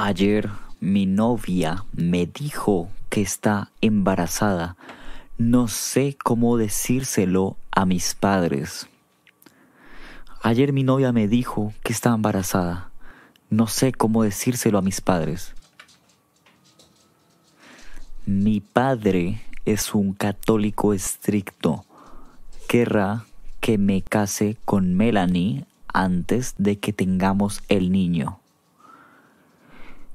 Ayer mi novia me dijo que está embarazada. No sé cómo decírselo a mis padres. Ayer mi novia me dijo que está embarazada. No sé cómo decírselo a mis padres. Mi padre es un católico estricto. Querrá que me case con Melanie antes de que tengamos el niño.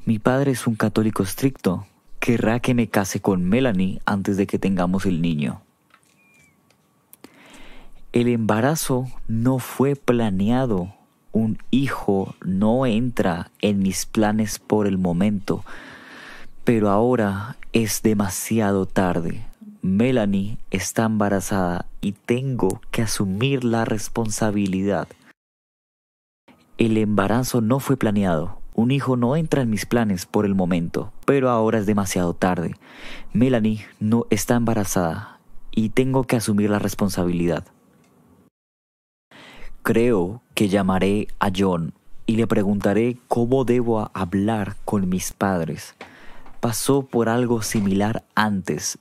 Mi padre es un católico estricto. Querrá que me case con Melanie antes de que tengamos el niño. El embarazo no fue planeado. Un hijo no entra en mis planes por el momento. Pero ahora es demasiado tarde. Melanie está embarazada y tengo que asumir la responsabilidad. El embarazo no fue planeado. Un hijo no entra en mis planes por el momento, pero ahora es demasiado tarde. Melanie no está embarazada y tengo que asumir la responsabilidad. Creo que llamaré a John y le preguntaré cómo debo hablar con mis padres. Pasó por algo similar antes.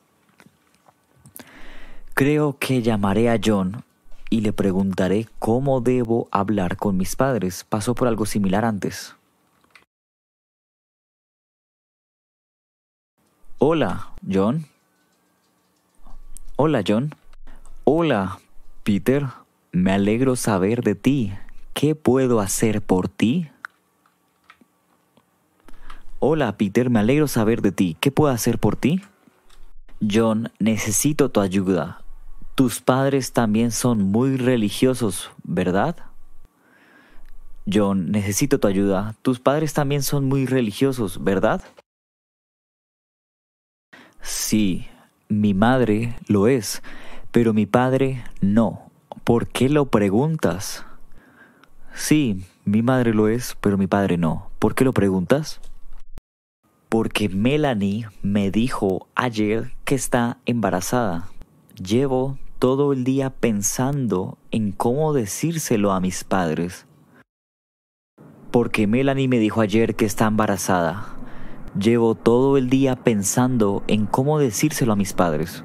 Creo que llamaré a John y le preguntaré cómo debo hablar con mis padres. Pasó por algo similar antes. Hola, John. Hola, John. Hola, Peter. Me alegro saber de ti. ¿Qué puedo hacer por ti? Hola, Peter. Me alegro saber de ti. ¿Qué puedo hacer por ti? John, necesito tu ayuda. Tus padres también son muy religiosos, ¿verdad? John, necesito tu ayuda. Tus padres también son muy religiosos, ¿verdad? Sí, mi madre lo es, pero mi padre no. ¿Por qué lo preguntas? Sí, mi madre lo es, pero mi padre no. ¿Por qué lo preguntas? Porque Melanie me dijo ayer que está embarazada. Llevo todo el día pensando en cómo decírselo a mis padres. Porque Melanie me dijo ayer que está embarazada. Llevo todo el día pensando en cómo decírselo a mis padres.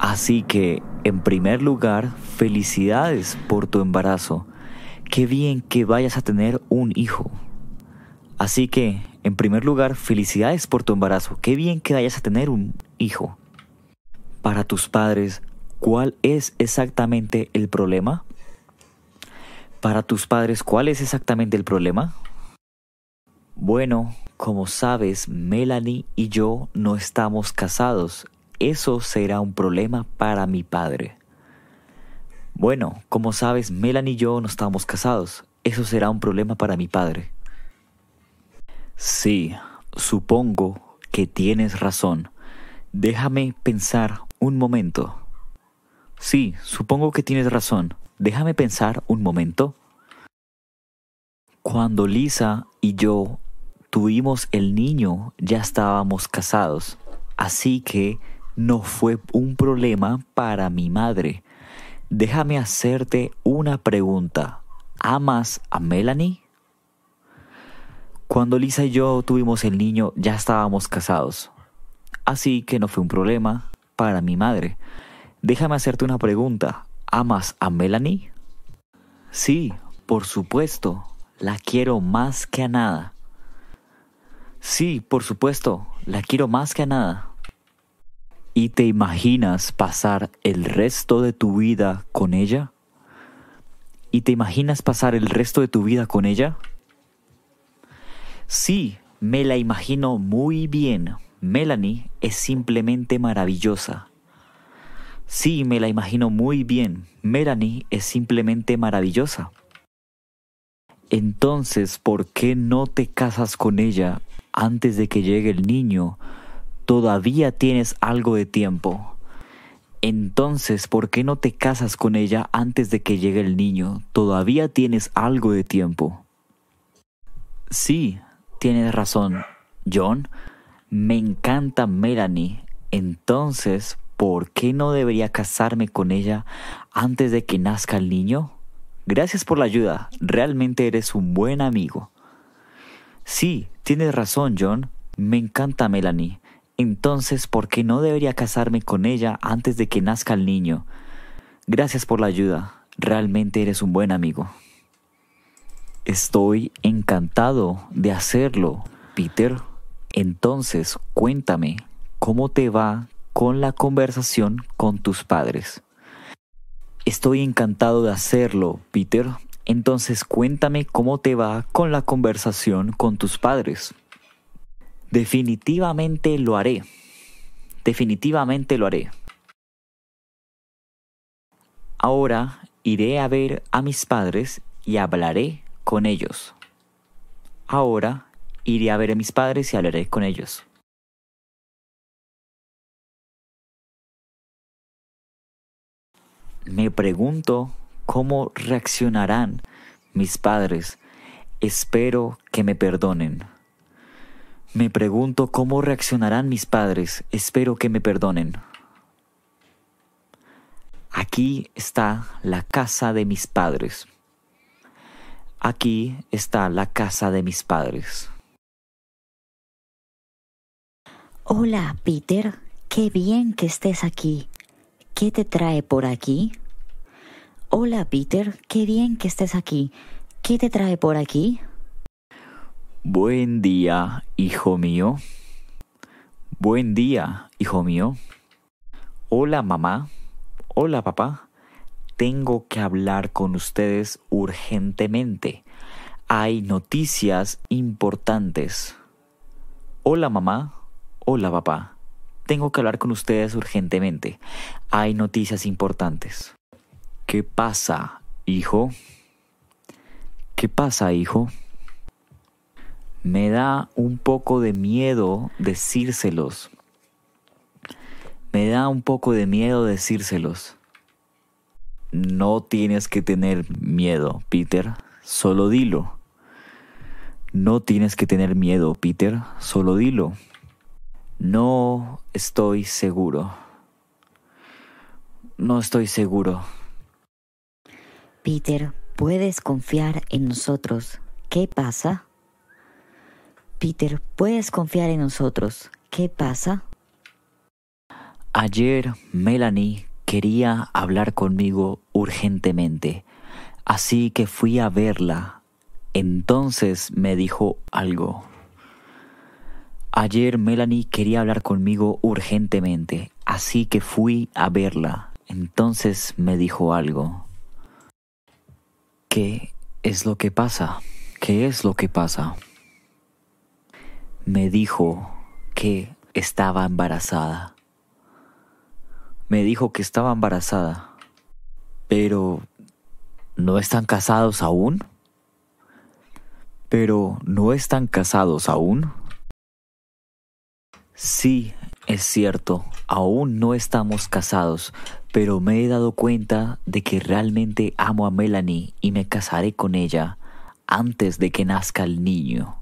Así que, en primer lugar, felicidades por tu embarazo. Qué bien que vayas a tener un hijo. Así que, en primer lugar, felicidades por tu embarazo. Qué bien que vayas a tener un hijo. Para tus padres, ¿cuál es exactamente el problema? Para tus padres, ¿cuál es exactamente el problema? Bueno, como sabes, Melanie y yo no estamos casados. Eso será un problema para mi padre. Bueno, como sabes, Melanie y yo no estamos casados. Eso será un problema para mi padre. Sí, supongo que tienes razón. Déjame pensar un momento. Sí, supongo que tienes razón. Déjame pensar un momento. Cuando Lisa y yo tuvimos el niño ya estábamos casados, así que no fue un problema para mi madre. Déjame hacerte una pregunta. ¿Amas a Melanie? Cuando Lisa y yo tuvimos el niño ya estábamos casados, así que no fue un problema para mi madre. Déjame hacerte una pregunta. ¿Amas a Melanie? Sí, por supuesto, la quiero más que a nada. Sí, por supuesto, la quiero más que a nada. ¿Y te imaginas pasar el resto de tu vida con ella? ¿Y te imaginas pasar el resto de tu vida con ella? Sí, me la imagino muy bien. Melanie es simplemente maravillosa. Sí, me la imagino muy bien. Melanie es simplemente maravillosa. Entonces, ¿por qué no te casas con ella antes de que llegue el niño, todavía tienes algo de tiempo. Entonces, ¿por qué no te casas con ella antes de que llegue el niño? Todavía tienes algo de tiempo. Sí, tienes razón, John. Me encanta Melanie. Entonces, ¿por qué no debería casarme con ella antes de que nazca el niño? Gracias por la ayuda. Realmente eres un buen amigo. Sí, tienes razón, John. Me encanta Melanie. Entonces, ¿por qué no debería casarme con ella antes de que nazca el niño? Gracias por la ayuda. Realmente eres un buen amigo. Estoy encantado de hacerlo, Peter. Entonces, cuéntame, ¿cómo te va con la conversación con tus padres? Estoy encantado de hacerlo, Peter. Entonces cuéntame cómo te va con la conversación con tus padres. Definitivamente lo haré. Definitivamente lo haré. Ahora iré a ver a mis padres y hablaré con ellos. Ahora iré a ver a mis padres y hablaré con ellos. Me pregunto ¿Cómo reaccionarán mis padres? Espero que me perdonen. Me pregunto cómo reaccionarán mis padres. Espero que me perdonen. Aquí está la casa de mis padres. Aquí está la casa de mis padres. Hola, Peter. Qué bien que estés aquí. ¿Qué te trae por aquí? Hola Peter, qué bien que estés aquí. ¿Qué te trae por aquí? Buen día, hijo mío. Buen día, hijo mío. Hola mamá. Hola papá. Tengo que hablar con ustedes urgentemente. Hay noticias importantes. Hola mamá. Hola papá. Tengo que hablar con ustedes urgentemente. Hay noticias importantes. ¿Qué pasa, hijo? ¿Qué pasa, hijo? Me da un poco de miedo decírselos. Me da un poco de miedo decírselos. No tienes que tener miedo, Peter. Solo dilo. No tienes que tener miedo, Peter. Solo dilo. No estoy seguro. No estoy seguro. Peter, puedes confiar en nosotros. ¿Qué pasa? Peter, puedes confiar en nosotros. ¿Qué pasa? Ayer Melanie quería hablar conmigo urgentemente, así que fui a verla. Entonces me dijo algo. Ayer Melanie quería hablar conmigo urgentemente, así que fui a verla. Entonces me dijo algo. ¿Qué es lo que pasa? ¿Qué es lo que pasa? Me dijo que estaba embarazada. Me dijo que estaba embarazada. Pero... ¿No están casados aún? Pero ¿no están casados aún? Sí, es cierto, aún no estamos casados, pero me he dado cuenta de que realmente amo a Melanie y me casaré con ella antes de que nazca el niño.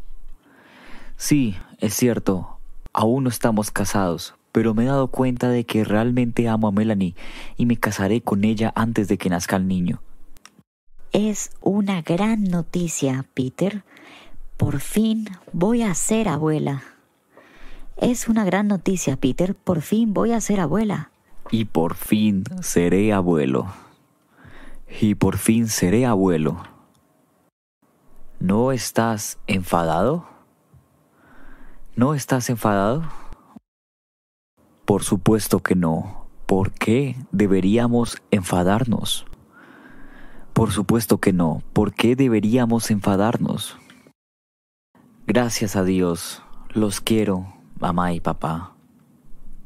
Sí, es cierto, aún no estamos casados, pero me he dado cuenta de que realmente amo a Melanie y me casaré con ella antes de que nazca el niño. Es una gran noticia, Peter. Por fin voy a ser abuela. Es una gran noticia, Peter. Por fin voy a ser abuela. Y por fin seré abuelo. Y por fin seré abuelo. ¿No estás enfadado? ¿No estás enfadado? Por supuesto que no. ¿Por qué deberíamos enfadarnos? Por supuesto que no. ¿Por qué deberíamos enfadarnos? Gracias a Dios. Los quiero, mamá y papá.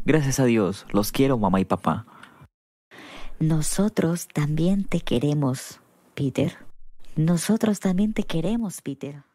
Gracias a Dios, los quiero, mamá y papá. Nosotros también te queremos, Peter. Nosotros también te queremos, Peter.